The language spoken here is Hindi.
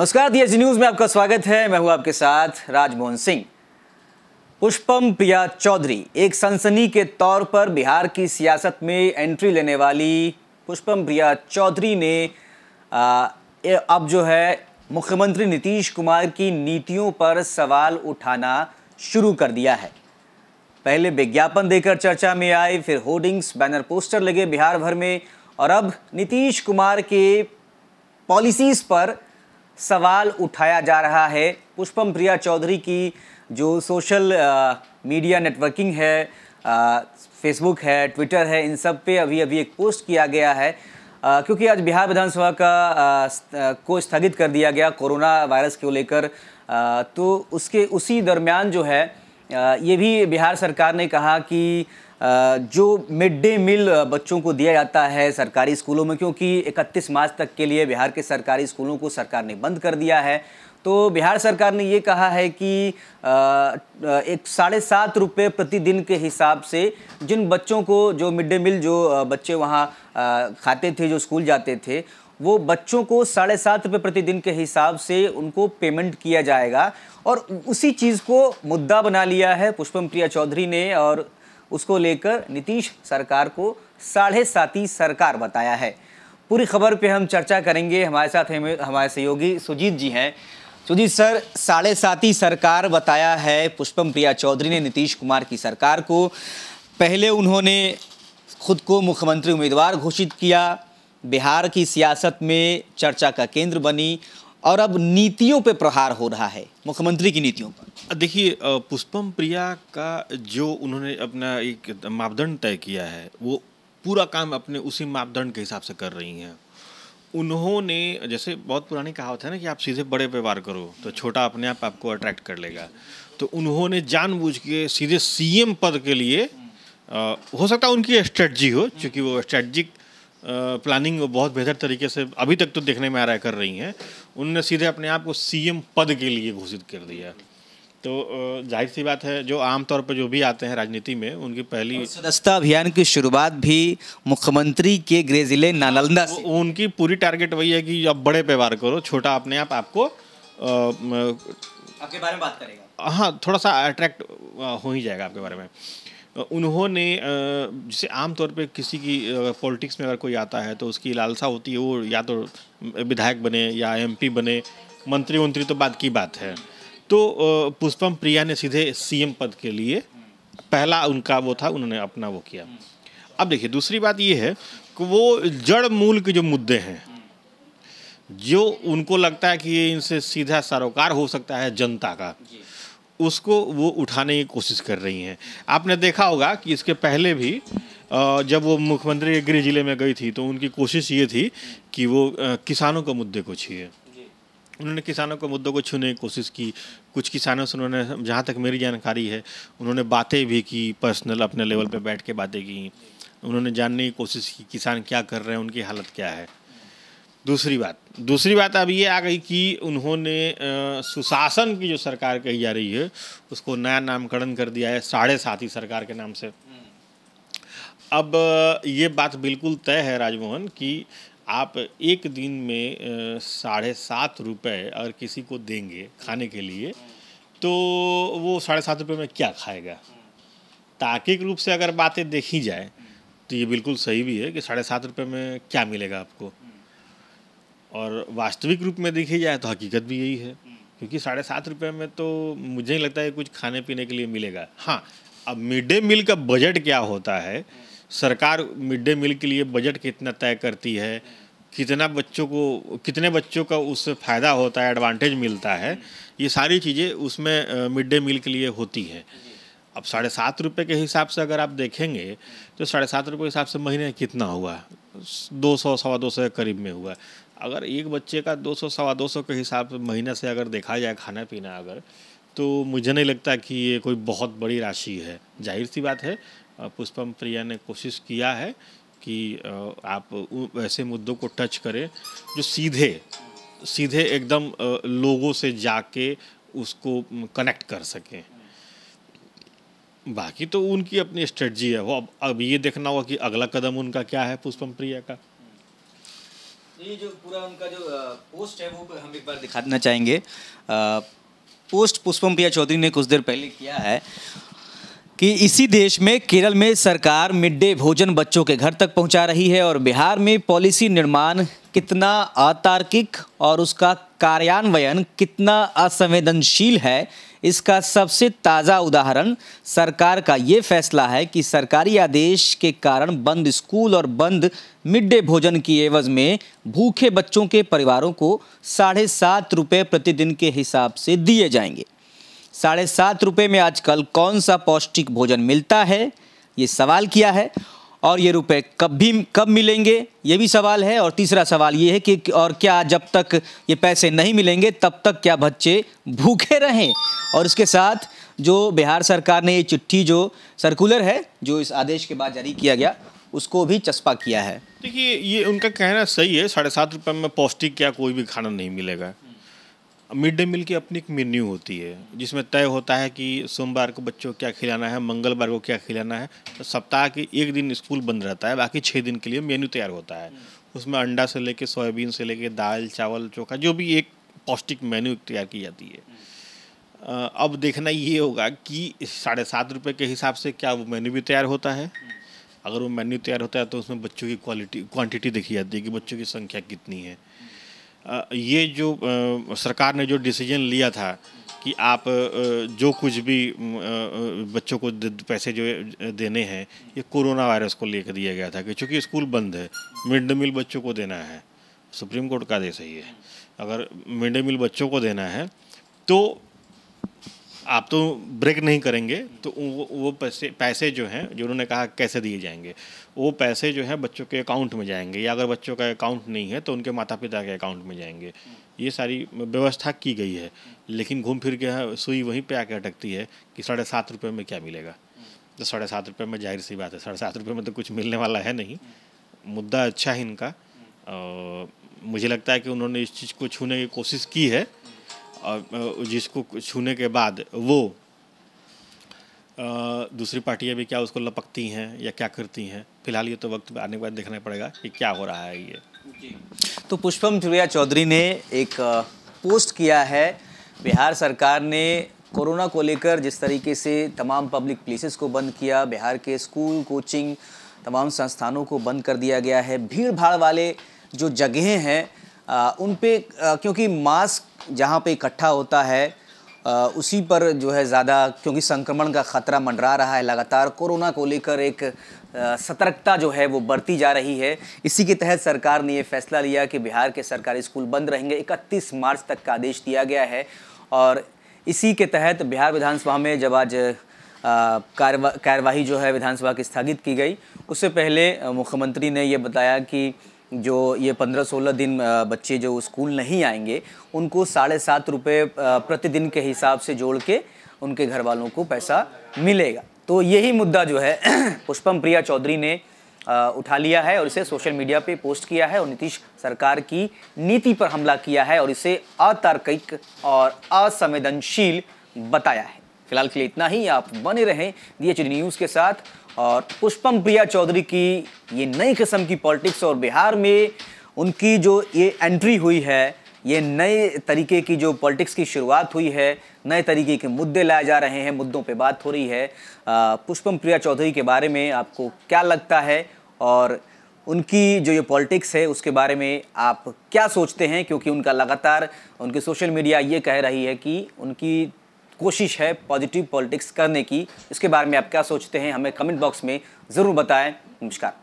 नमस्कार डीएसजी न्यूज में आपका स्वागत है मैं हूं आपके साथ राजमोहन सिंह पुष्पम प्रिया चौधरी एक सनसनी के तौर पर बिहार की सियासत में एंट्री लेने वाली पुष्पम प्रिया चौधरी ने आ, अब जो है मुख्यमंत्री नीतीश कुमार की नीतियों पर सवाल उठाना शुरू कर दिया है पहले विज्ञापन देकर चर्चा में आए फिर होर्डिंग्स बैनर पोस्टर लगे बिहार भर में और अब नीतीश कुमार के पॉलिसीज़ पर सवाल उठाया जा रहा है पुष्पम प्रिया चौधरी की जो सोशल मीडिया नेटवर्किंग है फेसबुक है ट्विटर है इन सब पे अभी अभी एक पोस्ट किया गया है आ, क्योंकि आज बिहार विधानसभा का आ, को स्थगित कर दिया गया कोरोना वायरस को लेकर तो उसके उसी दरमियान जो है आ, ये भी बिहार सरकार ने कहा कि जो मिड डे मील बच्चों को दिया जाता है सरकारी स्कूलों में क्योंकि 31 मार्च तक के लिए बिहार के सरकारी स्कूलों को सरकार ने बंद कर दिया है तो बिहार सरकार ने ये कहा है कि एक साढ़े सात रुपये प्रतिदिन के हिसाब से जिन बच्चों को जो मिड डे मील जो बच्चे वहाँ खाते थे जो स्कूल जाते थे वो बच्चों को साढ़े सात रुपये प्रतिदिन के हिसाब से उनको पेमेंट किया जाएगा और उसी चीज़ को मुद्दा बना लिया है पुष्पम प्रिया चौधरी ने और उसको लेकर नीतीश सरकार को साढ़े साथी सरकार बताया है पूरी खबर पे हम चर्चा करेंगे हमारे साथ हमारे सहयोगी सुजीत जी हैं सुजीत सर साढ़े साथी सरकार बताया है पुष्पम प्रिया चौधरी ने नीतीश कुमार की सरकार को पहले उन्होंने खुद को मुख्यमंत्री उम्मीदवार घोषित किया बिहार की सियासत में चर्चा का केंद्र बनी और अब नीतियों पे प्रहार हो रहा है मुख्यमंत्री की नीतियों पर देखिए पुष्पम प्रिया का जो उन्होंने अपना एक मापदंड तय किया है वो पूरा काम अपने उसी मापदंड के हिसाब से कर रही हैं उन्होंने जैसे बहुत पुरानी कहावत है ना कि आप सीधे बड़े पे वार करो तो छोटा अपने आप आपको अट्रैक्ट कर लेगा तो उन्होंने जानबूझ के सीधे सीएम पद के लिए आ, हो सकता है उनकी स्ट्रेटजी हो चूँकि वो स्ट्रेटजिक प्लानिंग बहुत बेहतर तरीके से अभी तक तो देखने में आ रहा है कर रही हैं उनने सीधे अपने आप को सीएम पद के लिए घोषित कर दिया तो जाहिर सी बात है जो आमतौर पर जो भी आते हैं राजनीति में उनकी पहली सदस्यता अभियान की शुरुआत भी मुख्यमंत्री के गृह जिले नालंदा से उनकी पूरी टारगेट वही है कि अब बड़े पे करो छोटा अपने आप आपको आपके बारे में बात करेगा हाँ थोड़ा सा अट्रैक्ट हो ही जाएगा आपके बारे में उन्होंने जैसे आमतौर पे किसी की पॉलिटिक्स में अगर कोई आता है तो उसकी लालसा होती है वो या तो विधायक बने या एमपी बने मंत्री मंत्री तो बाद की बात है तो पुष्पम प्रिया ने सीधे सीएम पद के लिए पहला उनका वो था उन्होंने अपना वो किया अब देखिए दूसरी बात ये है कि वो जड़ मूल के जो मुद्दे हैं जो उनको लगता है कि इनसे सीधा सरोकार हो सकता है जनता का उसको वो उठाने की कोशिश कर रही हैं आपने देखा होगा कि इसके पहले भी जब वो मुख्यमंत्री गृह जिले में गई थी तो उनकी कोशिश ये थी कि वो किसानों के मुद्दे को छीए उन्होंने किसानों के मुद्दों को छूने की कोशिश की कुछ किसानों से उन्होंने जहाँ तक मेरी जानकारी है उन्होंने बातें भी की पर्सनल अपने लेवल पर बैठ के बातें की उन्होंने जानने की कोशिश की किसान क्या कर रहे हैं उनकी हालत क्या है दूसरी बात दूसरी बात अब ये आ गई कि उन्होंने सुशासन की जो सरकार कही जा रही है उसको नया नामकरण कर दिया है साढ़े साथी सरकार के नाम से अब ये बात बिल्कुल तय है राजमोहन कि आप एक दिन में साढ़े सात रुपये अगर किसी को देंगे खाने के लिए तो वो साढ़े सात रुपये में क्या खाएगा तार्किक रूप से अगर बातें देखी जाए तो ये बिल्कुल सही भी है कि साढ़े सात रुपये में क्या मिलेगा आपको और वास्तविक रूप में देखी जाए तो हकीकत भी यही है क्योंकि साढ़े सात रुपये में तो मुझे ही लगता है कुछ खाने पीने के लिए मिलेगा हाँ अब मिड डे मील का बजट क्या होता है सरकार मिड डे मील के लिए बजट कितना तय करती है कितना बच्चों को कितने बच्चों का उससे फ़ायदा होता है एडवांटेज मिलता है ये सारी चीज़ें उसमें मिड डे मील के लिए होती हैं अब साढ़े सात रुपये के हिसाब से अगर आप देखेंगे तो साढ़े सात रुपये के हिसाब से महीने कितना हुआ दो सौ सवा दो सौ के करीब में हुआ अगर एक बच्चे का दो सौ सवा दो सौ के हिसाब से महीने से अगर देखा जाए खाना पीना अगर तो मुझे नहीं लगता कि ये कोई बहुत बड़ी राशि है जाहिर सी बात है पुष्पम प्रिया ने कोशिश किया है कि आप ऐसे मुद्दों को टच करें जो सीधे सीधे एकदम लोगों से जाके उसको कनेक्ट कर सकें बाकी तो उनकी अपनी स्ट्रेटजी है वो अब अब ये देखना होगा कि अगला कदम उनका क्या है पुष्पम प्रिया का ये जो पूरा उनका जो पोस्ट है वो हम एक बार देना चाहेंगे पोस्ट पुष्पम प्रिया चौधरी ने कुछ देर पहले किया है कि इसी देश में केरल में सरकार मिड डे भोजन बच्चों के घर तक पहुंचा रही है और बिहार में पॉलिसी निर्माण कितना अतार्किक और उसका कार्यान्वयन कितना असंवेदनशील है इसका सबसे ताज़ा उदाहरण सरकार का ये फैसला है कि सरकारी आदेश के कारण बंद स्कूल और बंद मिड डे भोजन की एवज में भूखे बच्चों के परिवारों को साढ़े सात रुपये प्रतिदिन के हिसाब से दिए जाएंगे साढ़े सात रुपये में आजकल कौन सा पौष्टिक भोजन मिलता है ये सवाल किया है और ये रुपए कब भी कब मिलेंगे ये भी सवाल है और तीसरा सवाल ये है कि और क्या जब तक ये पैसे नहीं मिलेंगे तब तक क्या बच्चे भूखे रहें और इसके साथ जो बिहार सरकार ने ये चिट्ठी जो सर्कुलर है जो इस आदेश के बाद जारी किया गया उसको भी चस्पा किया है देखिए ये उनका कहना सही है साढ़े सात रुपये में पौष्टिक क्या कोई भी खाना नहीं मिलेगा मिड डे मील की अपनी एक मेन्यू होती है जिसमें तय होता है कि सोमवार को बच्चों को क्या खिलाना है मंगलवार को क्या खिलाना है तो सप्ताह के एक दिन स्कूल बंद रहता है बाकी छः दिन के लिए मेन्यू तैयार होता है उसमें अंडा से लेके सोयाबीन से लेके दाल चावल चोखा जो भी एक पौष्टिक मेन्यू तैयार की जाती है अब देखना ये होगा कि साढ़े सात रुपये के हिसाब से क्या वो मेन्यू भी तैयार होता है अगर वो मेन्यू तैयार होता है तो उसमें बच्चों की क्वालिटी क्वांटिटी देखी जाती है कि बच्चों की संख्या कितनी है ये जो सरकार ने जो डिसीजन लिया था कि आप जो कुछ भी बच्चों को पैसे जो देने हैं ये कोरोना वायरस को लेकर दिया गया था कि चूँकि स्कूल बंद है मिड डे मील बच्चों को देना है सुप्रीम कोर्ट का आदेश है अगर मिड डे मील बच्चों को देना है तो आप तो ब्रेक नहीं करेंगे तो वो वो पैसे पैसे जो हैं जो उन्होंने कहा कैसे दिए जाएंगे वो पैसे जो है बच्चों के अकाउंट में जाएंगे या अगर बच्चों का अकाउंट नहीं है तो उनके माता पिता के अकाउंट में जाएंगे ये सारी व्यवस्था की गई है लेकिन घूम फिर के सुई वहीं पर आके अटकती है कि साढ़े सात रुपये में क्या मिलेगा तो साढ़े सात रुपये में जाहिर सी बात है साढ़े सात रुपये में तो कुछ मिलने वाला है नहीं मुद्दा अच्छा है इनका मुझे लगता है कि उन्होंने इस चीज़ को छूने की कोशिश की है और जिसको छूने के बाद वो दूसरी पार्टियाँ भी क्या उसको लपकती हैं या क्या करती हैं फिलहाल ये तो वक्त आने के बाद देखना पड़ेगा कि क्या हो रहा है ये तो पुष्पम जुड़िया चौधरी ने एक पोस्ट किया है बिहार सरकार ने कोरोना को लेकर जिस तरीके से तमाम पब्लिक प्लेसेस को बंद किया बिहार के स्कूल कोचिंग तमाम संस्थानों को बंद कर दिया गया है भीड़ भाड़ वाले जो जगहें हैं उन पे क्योंकि मास्क जहाँ पे इकट्ठा होता है आ, उसी पर जो है ज़्यादा क्योंकि संक्रमण का खतरा मंडरा रहा है लगातार कोरोना को लेकर एक सतर्कता जो है वो बढ़ती जा रही है इसी के तहत सरकार ने ये फैसला लिया कि बिहार के सरकारी स्कूल बंद रहेंगे 31 मार्च तक का आदेश दिया गया है और इसी के तहत बिहार विधानसभा में जब आज कार्यवाही जो है विधानसभा की स्थगित की गई उससे पहले मुख्यमंत्री ने ये बताया कि जो ये पंद्रह सोलह दिन बच्चे जो स्कूल नहीं आएंगे उनको साढ़े सात रुपये प्रतिदिन के हिसाब से जोड़ के उनके घर वालों को पैसा मिलेगा तो यही मुद्दा जो है पुष्पम प्रिया चौधरी ने उठा लिया है और इसे सोशल मीडिया पे पोस्ट किया है और नीतीश सरकार की नीति पर हमला किया है और इसे अतार्किक और असंवेदनशील बताया है फिलहाल के लिए इतना ही आप बने रहें डी न्यूज़ के साथ और पुष्पम प्रिया चौधरी की ये नई किस्म की पॉलिटिक्स और बिहार में उनकी जो ये एंट्री हुई है ये नए तरीके की जो पॉलिटिक्स की शुरुआत हुई है नए तरीके के मुद्दे लाए जा रहे हैं मुद्दों पे बात हो रही है पुष्पम प्रिया चौधरी के बारे में आपको क्या लगता है और उनकी जो ये पॉलिटिक्स है उसके बारे में आप क्या सोचते हैं क्योंकि उनका लगातार उनकी सोशल मीडिया ये कह रही है कि उनकी कोशिश है पॉजिटिव पॉलिटिक्स करने की इसके बारे में आप क्या सोचते हैं हमें कमेंट बॉक्स में ज़रूर बताएं नमस्कार